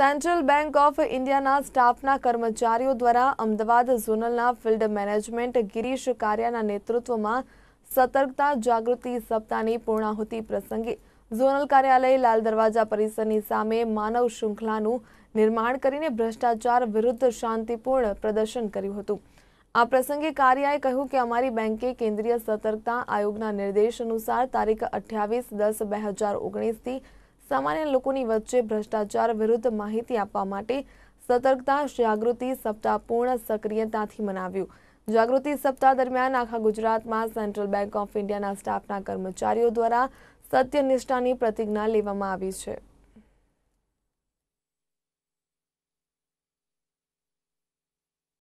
central bank of ઇન્ડિયાના સ્ટાફના કર્મચારીઓ દ્વારા અમદાવાદ ઝોનલના ફિલ્ડ મેનેજમેન્ટ ગિરીશ કારિયાના નેતૃત્વમાં સતર્કતા જાગૃતિ સપ્તાહની પૂર્ણાહુતિ પ્રસંગે ઝોનલ કાર્યાલય લાલ દરવાજા પરિસરની સામે માનવ શૃંખલાનું નિર્માણ કરીને ભ્રષ્ટાચાર વિરુદ્ધ શાંતિપૂર્ણ પ્રદર્શન કર્યું હતું આ પ્રસંગે કારિયાએ કહ્યું કે અમારી બેંકે કેન્દ્રીય સતર્કતા આયોગના નિર્દેશ અનુસાર તારીખ અઠ્યાવીસ દસ બે હજાર ઓગણીસથી સામાન્ય લોકોની વચ્ચે ભ્રષ્ટાચાર વિરુદ્ધ માહિતી આપવા માટે સતર્કતા જાગૃતિ સપ્તાહ પૂર્ણ સક્રિયતાથી મનાવ્યું જાગૃતિ સપ્તાહ દરમિયાન આખા ગુજરાતમાં સેન્ટ્રલ બેંક ઓફ ઇન્ડિયાના સ્ટાફના કર્મચારીઓ દ્વારા સત્યનિષ્ઠાની પ્રતિજ્ઞા લેવામાં આવી છે